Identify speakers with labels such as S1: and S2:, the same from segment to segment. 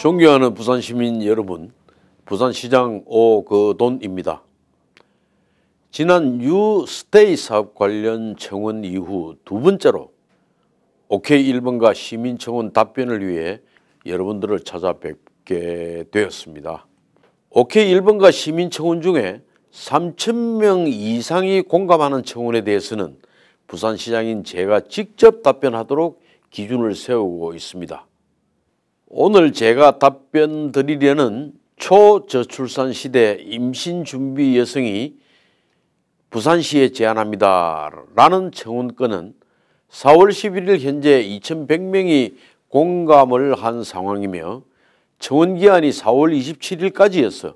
S1: 존경하는 부산 시민 여러분, 부산시장 오 그돈입니다. 지난 유스테이 사업 관련 청원 이후 두 번째로 OK 1번과 시민청원 답변을 위해 여러분들을 찾아뵙게 되었습니다. OK 1번과 시민청원 중에 3 0명 이상이 공감하는 청원에 대해서는 부산시장인 제가 직접 답변하도록 기준을 세우고 있습니다. 오늘 제가 답변 드리려는 초저출산 시대 임신준비 여성이 부산시에 제안합니다. 라는 청원건은 4월 11일 현재 2100명이 공감을 한 상황이며 청원기한이 4월 27일까지여서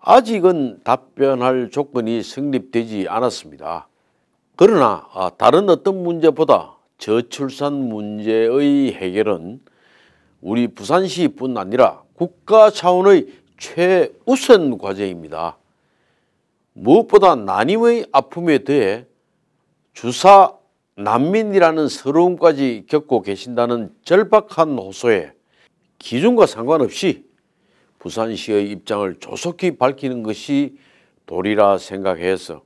S1: 아직은 답변할 조건이 성립되지 않았습니다. 그러나 아, 다른 어떤 문제보다 저출산 문제의 해결은 우리 부산시뿐 아니라 국가 차원의 최우선 과제입니다. 무엇보다 난임의 아픔에 대해 주사 난민이라는 서러움까지 겪고 계신다는 절박한 호소에 기준과 상관없이 부산시의 입장을 조속히 밝히는 것이 도리라 생각해서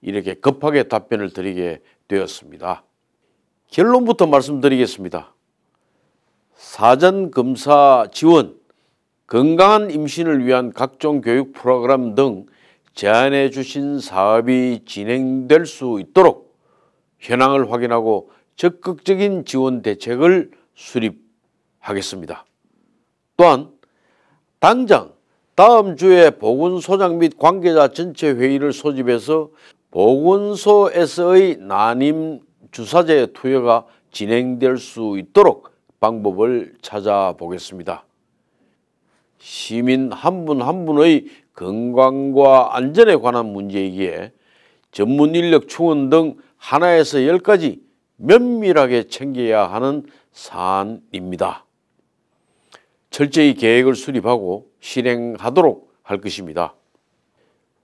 S1: 이렇게 급하게 답변을 드리게 되었습니다. 결론부터 말씀드리겠습니다. 사전 검사 지원, 건강한 임신을 위한 각종 교육 프로그램 등 제안해 주신 사업이 진행될 수 있도록 현황을 확인하고 적극적인 지원 대책을 수립하겠습니다. 또한 당장 다음 주에 보건소장 및 관계자 전체 회의를 소집해서 보건소에서의 난임 주사제 투여가 진행될 수 있도록 방법을 찾아보겠습니다. 시민 한 분 한 분의 건강과 안전에 관한 문제이기에 전문 인력 충원 등 하나에서 열까지 면밀하게 챙겨야 하는 사안입니다. 철저히 계획을 수립하고 실행하도록 할 것입니다.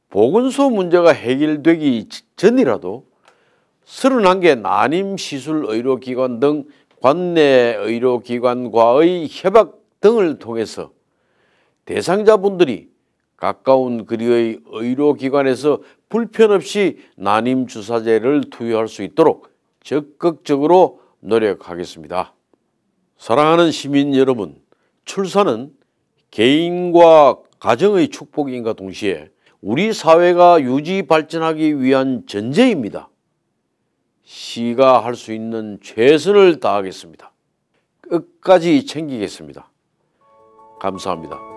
S1: 보건소 문제가 해결되기 전이라도 31개 난임시술의료기관 등 관내 의료기관과의 협약 등을 통해서 대상자분들이 가까운 거리의 의료기관에서 불편없이 난임주사제를 투여할 수 있도록 적극적으로 노력하겠습니다. 사랑하는 시민 여러분, 출산은 개인과 가정의 축복인과 동시에 우리 사회가 유지 발전하기 위한 전제입니다. 시가 할 수 있는 최선을 다하겠습니다. 끝까지 챙기겠습니다. 감사합니다.